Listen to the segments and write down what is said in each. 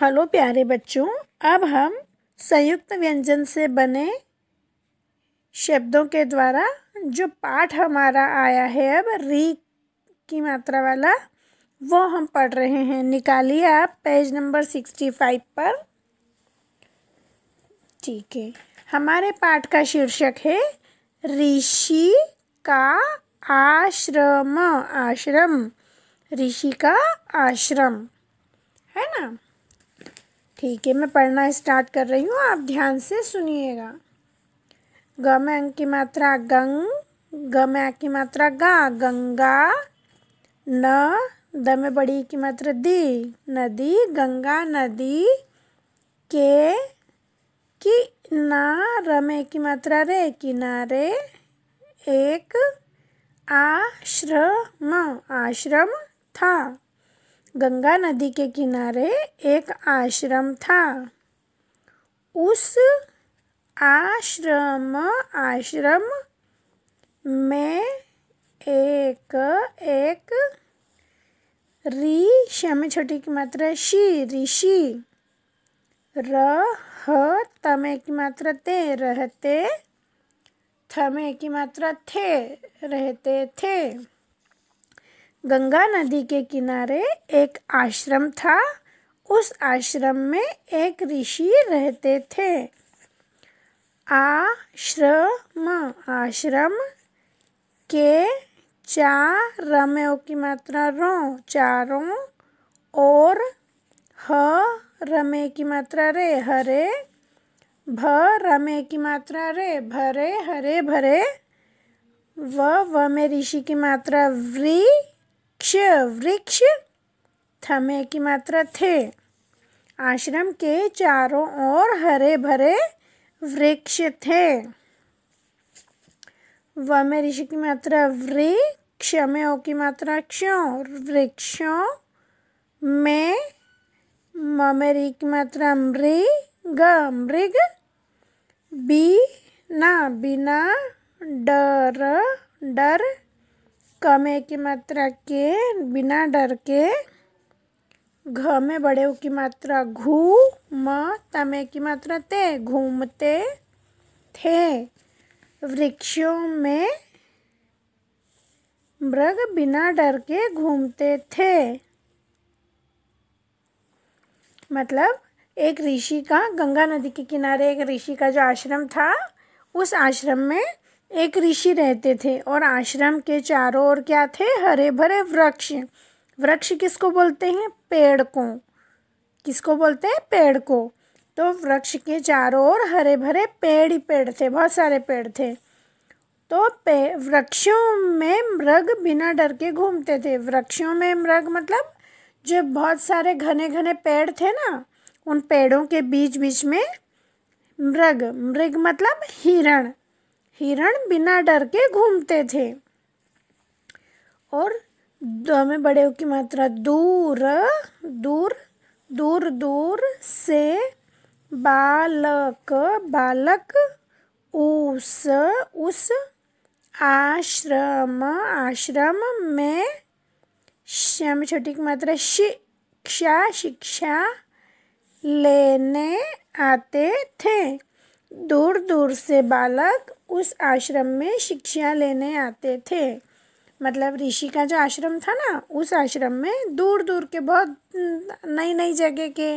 hello प्यारे बच्चों अब हम संयुक्त व्यंजन से बने शब्दों के द्वारा जो पाठ हमारा आया है अब री की मात्रा वाला वो हम पढ़ रहे हैं निकालिए आप पेज नंबर सिक्सटी फाइव पर ठीक है हमारे पाठ का शीर्षक है ऋषि का आश्रम आश्रम ऋषि का आश्रम है ना ठीक है मैं पढ़ना स्टार्ट कर रही हूँ आप ध्यान से सुनिएगा ग में अंग की मात्रा गंग ग में अंक की मात्रा गा गंगा न द में बड़ी की मात्रा दी नदी गंगा नदी के कि ना र में की मात्रा रे किनारे एक आश्रम आश्रम था गंगा नदी के किनारे एक आश्रम था उस आश्रम आश्रम में एक एक ऋषि में छोटी की मात्रा शी ऋषि र ह तमे की मात्रा ते रहते थमे की मात्रा थे रहते थे गंगा नदी के किनारे एक आश्रम था उस आश्रम में एक ऋषि रहते थे आश्रम आश्रम के चार रमयों की मात्रा रो चारों और ह रमे की मात्रा रे हरे भ रमे की मात्रा रे भरे हरे भरे व व में ऋषि की मात्रा व्री वृक्ष वृक्ष थमे की मात्रा थे आश्रम के चारों ओर हरे भरे वृक्ष थे व में ऋषि की मात्रा वृ क्ष में ओ की मात्रा क्षों वृक्षों में म में की मात्रा मृग मृग बी ना बिना डर डर कमे की मात्रा के बिना डर के घ में बड़े ऊ की मात्रा घू म तमे की मात्रा ते घूमते थे वृक्षों में मृग बिना डर के घूमते थे मतलब एक ऋषि का गंगा नदी के किनारे एक ऋषि का जो आश्रम था उस आश्रम में एक ऋषि रहते थे और आश्रम के चारों ओर क्या थे हरे भरे वृक्ष वृक्ष किसको बोलते हैं पेड़ को किसको बोलते हैं पेड़ को तो वृक्ष के चारों ओर हरे भरे पेड़ ही पेड़ थे बहुत सारे पेड़ थे तो पे वृक्षों में मृग बिना डर के घूमते थे वृक्षों में मृग मतलब जो बहुत सारे घने घने पेड़ थे ना उन पेड़ों के बीच बीच में मृग मृग मतलब हिरण हिरण बिना डर के घूमते थे और में बड़े की मात्रा दूर दूर दूर दूर से बालक बालक उस उस आश्रम आश्रम में श्याम छोटी की मात्रा शिक्षा शिक्षा लेने आते थे दूर दूर से बालक उस आश्रम में शिक्षा लेने आते थे मतलब ऋषि का जो आश्रम था ना उस आश्रम में दूर दूर के बहुत नई नई जगह के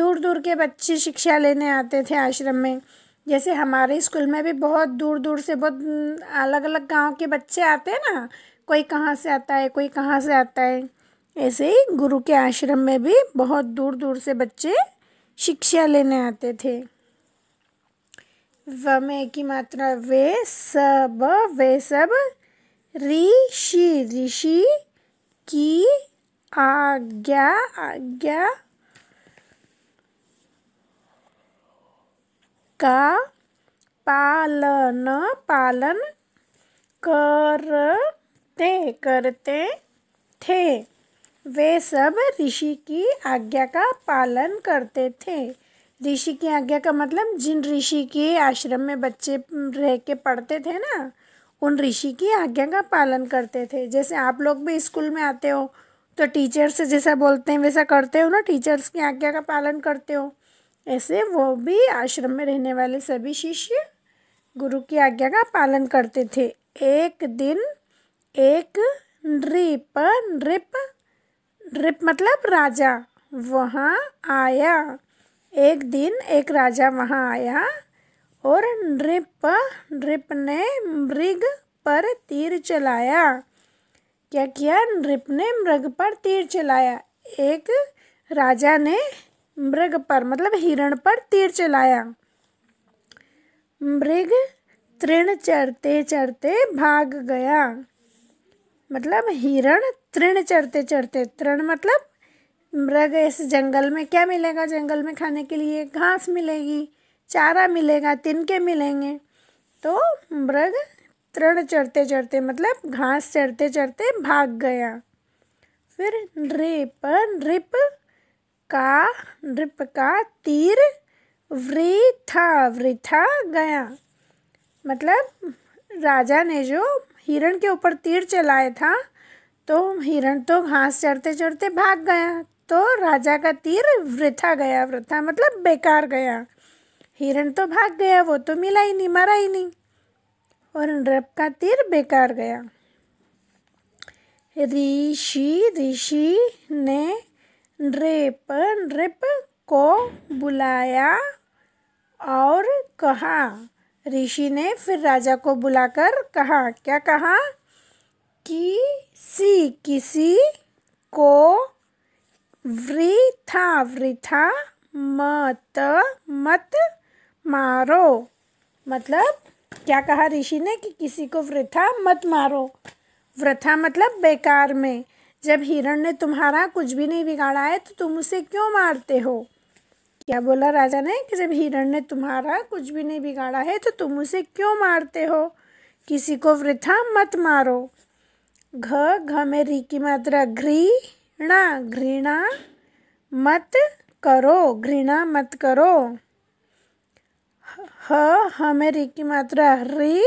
दूर दूर के बच्चे शिक्षा लेने आते थे आश्रम में जैसे हमारे स्कूल में भी बहुत दूर दूर से बहुत अलग अलग गांव के बच्चे आते हैं ना कोई कहाँ से आता है कोई कहाँ से आता है ऐसे ही गुरु के आश्रम में भी बहुत दूर दूर से बच्चे शिक्षा लेने आते थे व में की मात्रा वे सब वे सब ऋषि ऋषि की आज्ञा आज्ञा का पालन पालन करते करते थे वे सब ऋषि की आज्ञा का पालन करते थे ऋषि की आज्ञा का मतलब जिन ऋषि के आश्रम में बच्चे रह के पढ़ते थे ना उन ऋषि की आज्ञा का पालन करते थे जैसे आप लोग भी स्कूल में आते हो तो टीचर से जैसा बोलते हैं वैसा करते हो ना टीचर्स की आज्ञा का पालन करते हो ऐसे वो भी आश्रम में रहने वाले सभी शिष्य गुरु की आज्ञा का पालन करते थे एक दिन एक नृप नृप नृप मतलब राजा वहाँ आया एक दिन एक राजा वहाँ आया और नृप नृप ने मृग पर तीर चलाया क्या किया नृप ने मृग पर तीर चलाया एक राजा ने मृग पर मतलब हिरण पर तीर चलाया मृग तृण चढ़ते चढ़ते भाग गया मतलब हिरण तृण चढ़ते चढ़ते तृण मतलब मृग इस जंगल में क्या मिलेगा जंगल में खाने के लिए घास मिलेगी चारा मिलेगा तिनके मिलेंगे तो मृग तृण चढ़ते चढ़ते मतलब घास चढ़ते चढ़ते भाग गया फिर नृप नृप का नृप का तीर वृथा वृथा गया मतलब राजा ने जो हिरण के ऊपर तीर चलाया था तो हिरण तो घास चढ़ते चढ़ते भाग गया तो राजा का तीर वृथा गया वृथा मतलब बेकार गया हिरण तो भाग गया वो तो मिला ही नहीं मारा ही नहीं और नृप का तीर बेकार गया ऋषि ऋषि ने नृप नृप को बुलाया और कहा ऋषि ने फिर राजा को बुलाकर कहा क्या कहा कि सी किसी को वृथा वृथा मत मत मारो मतलब क्या कहा ऋषि ने कि किसी को वृथा मत मारो वृथा मतलब बेकार में जब हिरण ने तुम्हारा कुछ भी नहीं बिगाड़ा है तो तुम उसे क्यों मारते हो क्या बोला राजा ने कि जब हिरण ने तुम्हारा कुछ भी नहीं बिगाड़ा है तो तुम उसे क्यों मारते हो किसी को वृथा मत मारो घ घ में री की मात्रा घ्री घृणा घृणा मत करो घृणा मत करो ह हमें री की मात्रा री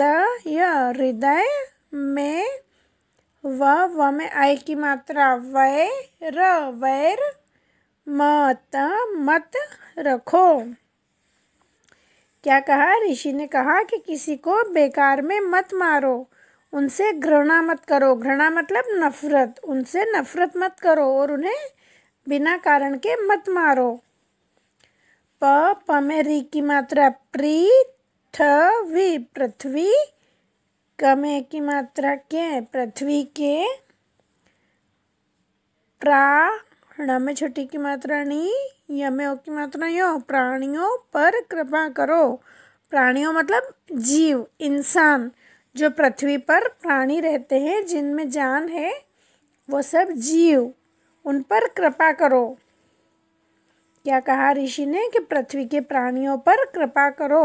द य हृदय में व व में आई की मात्रा वै र वैर मत मत रखो क्या कहा ऋषि ने कहा कि किसी को बेकार में मत मारो उनसे घृणा मत करो घृणा मतलब नफरत उनसे नफरत मत करो और उन्हें बिना कारण के मत मारो प प में री की मात्रा प्री थ वी पृथ्वी क में की मात्रा के पृथ्वी के प्राण में छोटी की मात्रा नी य में ओ की मात्रा यो प्राणियों पर कृपा करो प्राणियों मतलब जीव इंसान जो पृथ्वी पर प्राणी रहते हैं जिनमें जान है वो सब जीव उन पर कृपा करो क्या कहा ऋषि ने कि पृथ्वी के प्राणियों पर कृपा करो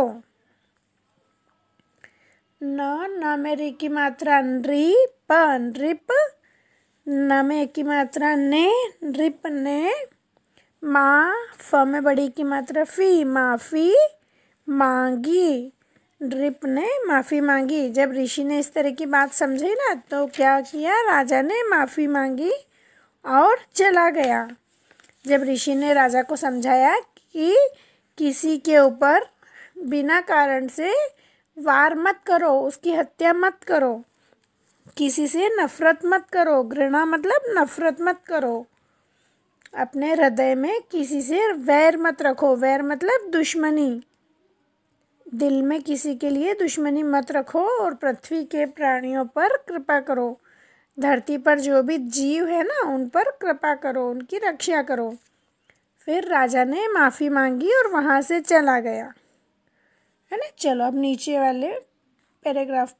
न न मेरी की मात्रा नृप नृप मे की मात्रा ने नृप ने माँ फ में बड़ी की मात्रा फी माफी मांगी ड्रिप ने माफ़ी मांगी जब ऋषि ने इस तरह की बात समझी ना तो क्या किया राजा ने माफ़ी मांगी और चला गया जब ऋषि ने राजा को समझाया कि किसी के ऊपर बिना कारण से वार मत करो उसकी हत्या मत करो किसी से नफ़रत मत करो घृणा मतलब नफ़रत मत करो अपने हृदय में किसी से वैर मत रखो वैर मतलब दुश्मनी दिल में किसी के लिए दुश्मनी मत रखो और पृथ्वी के प्राणियों पर कृपा करो धरती पर जो भी जीव है ना उन पर कृपा करो उनकी रक्षा करो फिर राजा ने माफ़ी मांगी और वहाँ से चला गया है ना चलो अब नीचे वाले पैराग्राफ